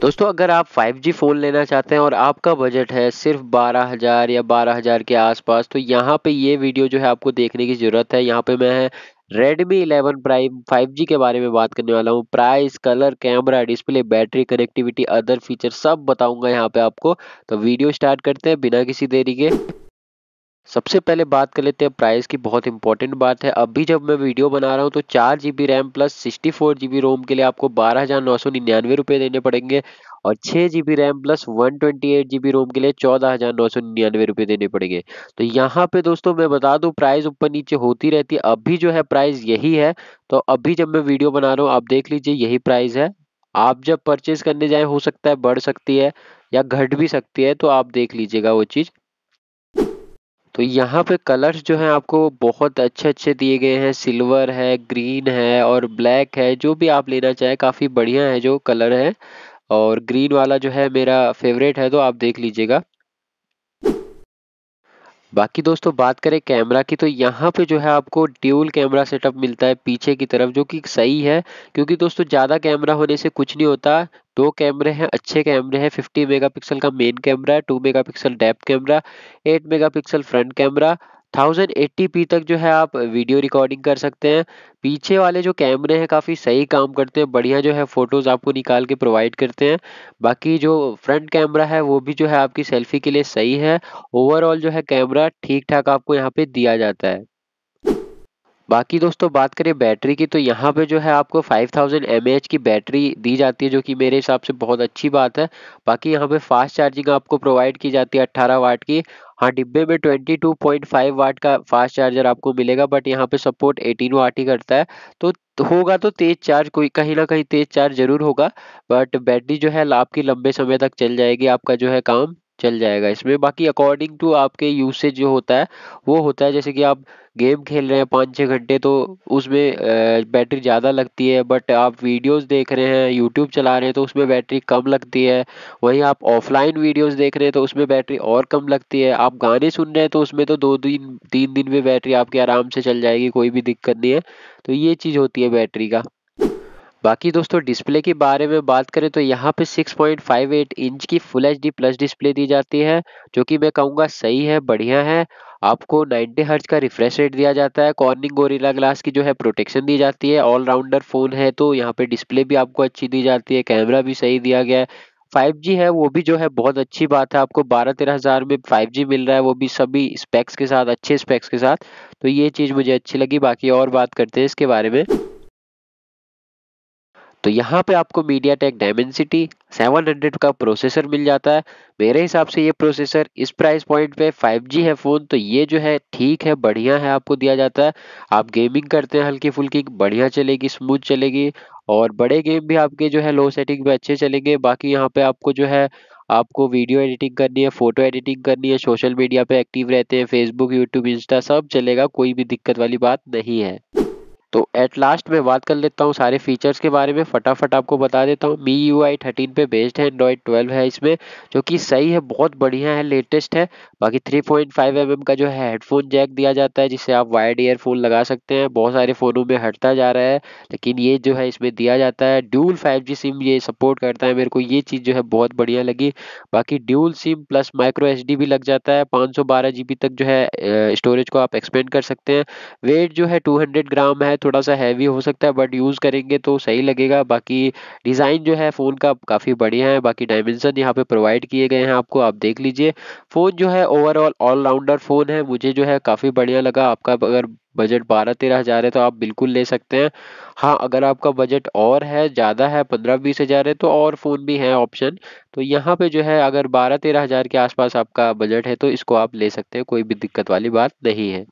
दोस्तों अगर आप 5G फ़ोन लेना चाहते हैं और आपका बजट है सिर्फ 12000 या 12000 के आसपास तो यहाँ पे ये वीडियो जो है आपको देखने की ज़रूरत है यहाँ पे मैं Redmi 11 Prime 5G के बारे में बात करने वाला हूँ price colour camera display battery connectivity other feature सब बताऊंगा यहाँ पे आपको तो वीडियो स्टार्ट करते हैं बिना किसी देरी के सबसे पहले बात कर लेते हैं प्राइस की बहुत इंपॉर्टेंट बात है अभी जब मैं वीडियो बना रहा हूँ तो चार GB RAM plus sixty four GB ROM के लिए आपको बारह हज़ार नौ सौ निन्यानवे रुपए देने पड़ेंगे और छह GB RAM plus one twenty eight GB ROM के लिए चौदह हज़ार नौ सौ निन्यानवे रुपए देने पड़ेंगे तो यहाँ पे दोस्तों मैं बता दू प्राइस ऊपर नीचे होती रहती है अभी जो है प्राइस यही है तो अभी जब मैं वीडियो बना रहा हूँ आप देख लीजिए यही प्राइस है आप जब परचेज करने जाए हो सकता है बढ़ सकती है या घट भी सकती है तो आप देख लीजिएगा वो चीज़ तो यहाँ पे कलर्स जो हैं आपको बहुत अच्छे अच्छे दिए गए हैं सिल्वर है ग्रीन है और ब्लैक है जो भी आप लेना चाहें काफ़ी बढ़िया है जो कलर है और ग्रीन वाला जो है मेरा फेवरेट है तो आप देख लीजिएगा बाकी दोस्तों बात करें कैमरा की तो यहाँ पे जो है आपको ड्यूल कैमरा सेटअप मिलता है पीछे की तरफ जो कि सही है क्योंकि दोस्तों ज़्यादा कैमरा होने से कुछ नहीं होता दो कैमरे हैं अच्छे कैमरे हैं 50 मेगापिक्सल का मेन कैमरा है 2 megapixel depth camera 8 megapixel front camera 1080p तक जो है आप वीडियो रिकॉर्डिंग कर सकते हैं पीछे वाले जो कैमरे हैं काफ़ी सही काम करते हैं बढ़िया जो है फ़ोटोज़ आपको निकाल के प्रोवाइड करते हैं बाकी जो फ्रंट कैमरा है वो भी जो है आपकी सेल्फी के लिए सही है ओवरऑल जो है कैमरा ठीक ठाक आपको यहाँ पे दिया जाता है बाकी दोस्तों बात करें बैटरी की तो यहाँ पे जो है आपको 5000 थाउजेंड की बैटरी दी जाती है जो कि मेरे हिसाब से बहुत अच्छी बात है बाकी यहाँ पे फास्ट चार्जिंग आपको प्रोवाइड की जाती है 18 वाट की हाँ डिब्बे में 22.5 वाट का फास्ट चार्जर आपको मिलेगा बट यहाँ पे सपोर्ट 18 वाट ही करता है तो होगा तो तेज चार्ज कोई कहीं ना कहीं तेज चार्ज जरूर होगा बट बैटरी जो है आपकी लंबे समय तक चल जाएगी आपका जो है काम चल जाएगा इसमें बाकी अकॉर्डिंग टू आपके यूसेज जो होता है वो होता है जैसे कि आप गेम खेल रहे हैं पाँच छः घंटे तो उसमें बैटरी ज़्यादा लगती है बट आप वीडियोस देख रहे हैं यूट्यूब चला रहे हैं तो उसमें बैटरी कम लगती है वहीं आप ऑफलाइन वीडियोस देख रहे हैं तो उसमें बैटरी और कम लगती है आप गाने सुन रहे हैं तो उसमें तो दो दिन तीन दिन में बैटरी आपके आराम से चल जाएगी कोई भी दिक्कत नहीं है तो ये चीज़ होती है बैटरी का बाकी दोस्तों डिस्प्ले के बारे में बात करें तो यहाँ पे 6.58 इंच की full H D plus display दी जाती है जो कि मैं कहूँगा सही है बढ़िया है आपको 90 हर्ज का रिफ्रेश रेट दिया जाता है कॉर्निंग गोरिला ग्लास की जो है प्रोटेक्शन दी जाती है ऑलराउंडर फ़ोन है तो यहाँ पे डिस्प्ले भी आपको अच्छी दी जाती है कैमरा भी सही दिया गया है 5G है वो भी जो है बहुत अच्छी बात है आपको बारह तेरह हज़ार में 5G मिल रहा है वो भी सभी स्पेक्स के साथ अच्छे स्पेक्स के साथ तो ये चीज़ मुझे अच्छी लगी बाकी और बात करते हैं इसके बारे में तो यहाँ पे आपको मीडिया टेक डायमेंसिटी सेवन का प्रोसेसर मिल जाता है मेरे हिसाब से ये प्रोसेसर इस प्राइस पॉइंट पे 5G है फ़ोन तो ये जो है ठीक है बढ़िया है आपको दिया जाता है आप गेमिंग करते हैं हल्की फुल्की बढ़िया चलेगी स्मूथ चलेगी और बड़े गेम भी आपके जो है लो सेटिंग में अच्छे चलेंगे बाकी यहाँ पे आपको जो है आपको वीडियो एडिटिंग करनी है फोटो एडिटिंग करनी है सोशल मीडिया पे एक्टिव रहते हैं फेसबुक यूट्यूब इंस्टा सब चलेगा कोई भी दिक्कत वाली बात नहीं है तो एट लास्ट मैं बात कर लेता हूँ सारे फीचर्स के बारे में फटाफट आपको बता देता हूँ मी यू आई थर्टीन पे बेस्ड है एंड्रॉयड ट्वेल्व है इसमें जो कि सही है बहुत बढ़िया है लेटेस्ट है बाकी three point five M M का जो है हेडफोन जैक दिया जाता है जिससे आप वायर्ड ईयरफोन लगा सकते हैं बहुत सारे फ़ोनों में हटता जा रहा है लेकिन ये जो है इसमें दिया जाता है ड्यूल फाइव सिम ये सपोर्ट करता है मेरे को ये चीज़ जो है बहुत बढ़िया लगी बाकी dual SIM plus micro H भी लग जाता है पाँच सौ बारह जी बी तक जो है स्टोरेज को आप एक्सपेंड कर सकते हैं वेट जो है टू हंड्रेड ग्राम है थोड़ा सा हैवी हो सकता है बट यूज़ करेंगे तो सही लगेगा बाकी डिज़ाइन जो है फ़ोन का काफ़ी बढ़िया है बाकी डायमेंसन यहाँ पे प्रोवाइड किए गए हैं आपको आप देख लीजिए फ़ोन जो है ओवरऑल ऑलराउंडर फ़ोन है मुझे जो है काफ़ी बढ़िया लगा आपका अगर बजट बारह तेरह हज़ार है तो आप बिल्कुल ले सकते हैं हाँ अगर आपका बजट और है ज़्यादा है पंद्रह बीस हज़ार है तो और फ़ोन भी है ऑप्शन तो यहाँ पे जो है अगर बारह तेरह हज़ार के आसपास आपका बजट है तो इसको आप ले सकते हैं कोई भी दिक्कत वाली बात नहीं है